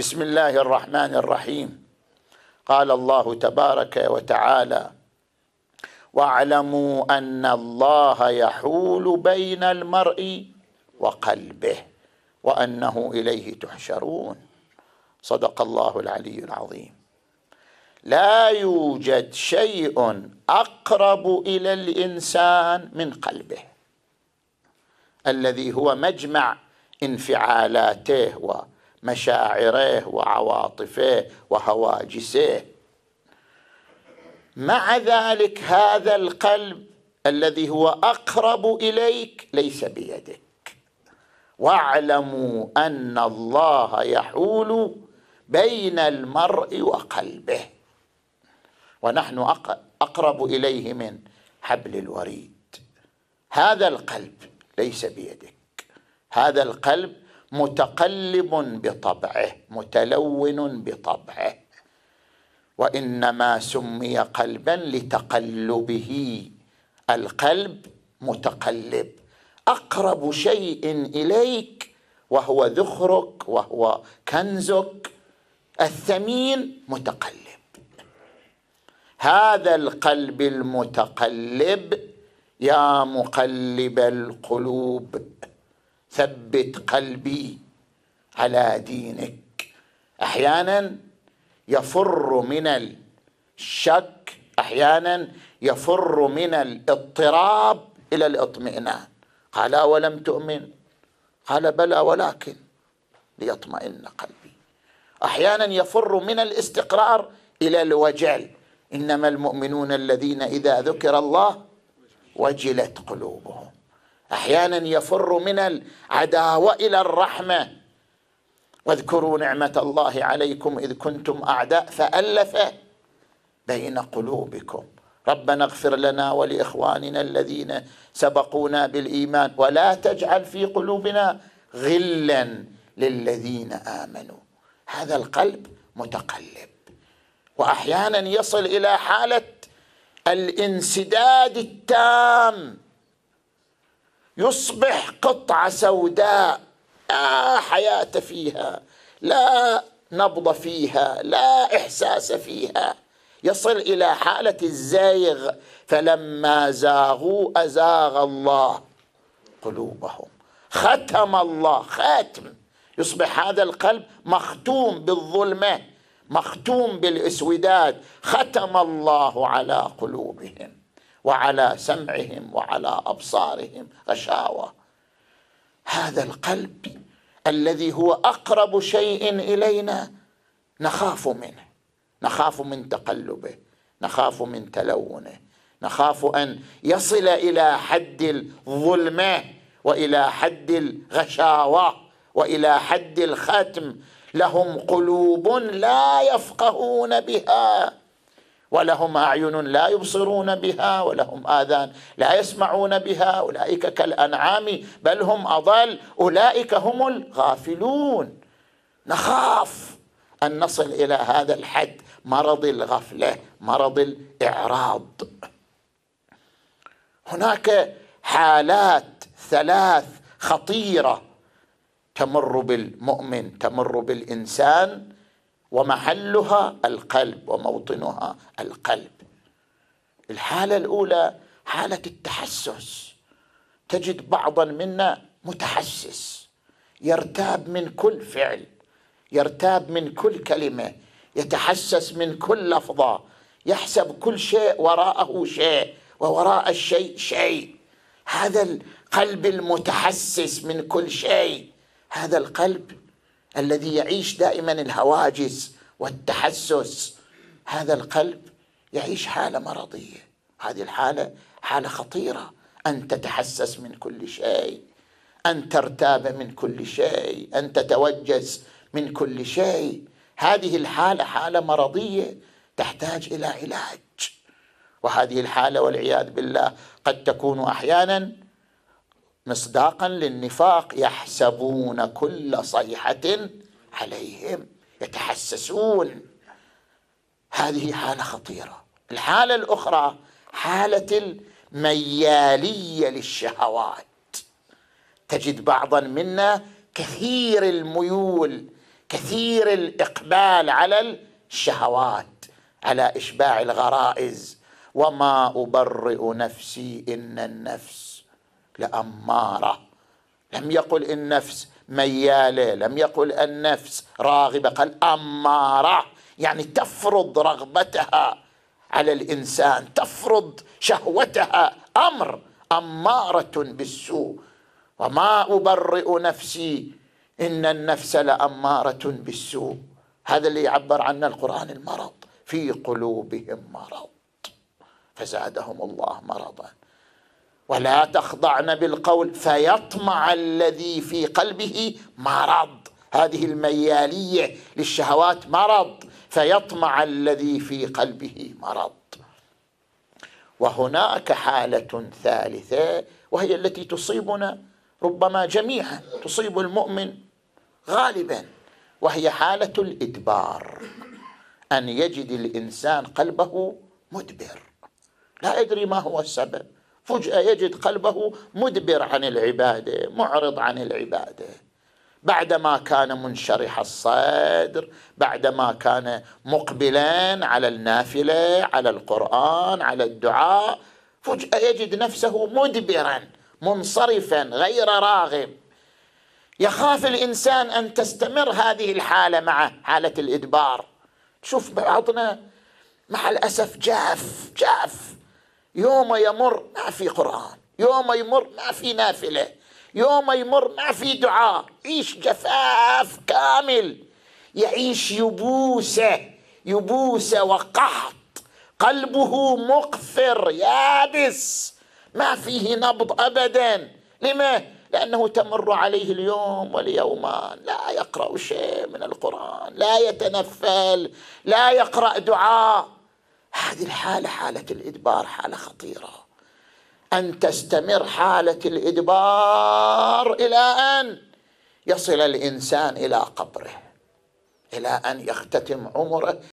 بسم الله الرحمن الرحيم قال الله تبارك وتعالى واعلموا ان الله يحول بين المرء وقلبه وانه اليه تحشرون صدق الله العلي العظيم لا يوجد شيء اقرب الى الانسان من قلبه الذي هو مجمع انفعالاته و مشاعره وعواطفه وهواجسه مع ذلك هذا القلب الذي هو اقرب اليك ليس بيدك واعلموا ان الله يحول بين المرء وقلبه ونحن اقرب اليه من حبل الوريد هذا القلب ليس بيدك هذا القلب متقلب بطبعه متلون بطبعه وانما سمي قلبا لتقلبه القلب متقلب اقرب شيء اليك وهو ذخرك وهو كنزك الثمين متقلب هذا القلب المتقلب يا مقلب القلوب ثبت قلبي على دينك احيانا يفر من الشك احيانا يفر من الاضطراب الى الاطمئنان قال ولم تؤمن قال بلى ولكن ليطمئن قلبي احيانا يفر من الاستقرار الى الوجل انما المؤمنون الذين اذا ذكر الله وجلت قلوبهم احيانا يفر من العداوه الى الرحمه واذكروا نعمه الله عليكم اذ كنتم اعداء فالف بين قلوبكم ربنا اغفر لنا ولاخواننا الذين سبقونا بالايمان ولا تجعل في قلوبنا غلا للذين امنوا هذا القلب متقلب واحيانا يصل الى حاله الانسداد التام يصبح قطعة سوداء لا حياة فيها لا نبض فيها لا إحساس فيها يصل إلى حالة الزيغ فلما زاغوا أزاغ الله قلوبهم ختم الله خاتم يصبح هذا القلب مختوم بالظلمه مختوم بالاسوداد ختم الله على قلوبهم وعلى سمعهم وعلى ابصارهم غشاوه هذا القلب الذي هو اقرب شيء الينا نخاف منه نخاف من تقلبه نخاف من تلونه نخاف ان يصل الى حد الظلمه والى حد الغشاوه والى حد الختم لهم قلوب لا يفقهون بها ولهم اعين لا يبصرون بها ولهم اذان لا يسمعون بها اولئك كالانعام بل هم اضل اولئك هم الغافلون نخاف ان نصل الى هذا الحد مرض الغفله مرض الاعراض هناك حالات ثلاث خطيره تمر بالمؤمن تمر بالانسان ومحلها القلب وموطنها القلب الحاله الاولى حاله التحسس تجد بعضا منا متحسس يرتاب من كل فعل يرتاب من كل كلمه يتحسس من كل لفظه يحسب كل شيء وراءه شيء ووراء الشيء شيء هذا القلب المتحسس من كل شيء هذا القلب الذي يعيش دائما الهواجس والتحسس هذا القلب يعيش حاله مرضيه هذه الحاله حاله خطيره ان تتحسس من كل شيء ان ترتاب من كل شيء ان تتوجس من كل شيء هذه الحاله حاله مرضيه تحتاج الى علاج وهذه الحاله والعياذ بالله قد تكون احيانا مصداقا للنفاق يحسبون كل صيحه عليهم يتحسسون هذه حاله خطيره الحاله الاخرى حاله المياليه للشهوات تجد بعضا منا كثير الميول كثير الاقبال على الشهوات على اشباع الغرائز وما ابرئ نفسي ان النفس لأمارة لم يقل النفس ميالة لم يقل النفس راغبة قال أمارة يعني تفرض رغبتها على الإنسان تفرض شهوتها أمر أمارة بالسوء وما أبرئ نفسي إن النفس لأمارة بالسوء هذا اللي يعبر عنه القرآن المرض في قلوبهم مرض فزادهم الله مرضا ولا تخضعن بالقول فيطمع الذي في قلبه مرض هذه المياليه للشهوات مرض فيطمع الذي في قلبه مرض وهناك حاله ثالثه وهي التي تصيبنا ربما جميعا تصيب المؤمن غالبا وهي حاله الادبار ان يجد الانسان قلبه مدبر لا يدري ما هو السبب فجأة يجد قلبه مدبر عن العبادة معرض عن العبادة بعدما كان منشرح الصدر بعدما كان مقبلا على النافله على القران على الدعاء فجاه يجد نفسه مدبرا منصرفا غير راغب يخاف الانسان ان تستمر هذه الحاله معه حاله الادبار شوف بعضنا مع الاسف جاف جاف يوم يمر ما في قرآن يوم يمر ما في نافلة يوم يمر ما في دعاء يعيش جفاف كامل يعيش يبوسة يبوسة وقحط قلبه مقفر يابس ما فيه نبض أبدا لما؟ لأنه تمر عليه اليوم واليومان لا يقرأ شيء من القرآن لا يتنفل لا يقرأ دعاء هذه الحالة حالة الإدبار حالة خطيرة أن تستمر حالة الإدبار إلى أن يصل الإنسان إلى قبره إلى أن يختتم عمره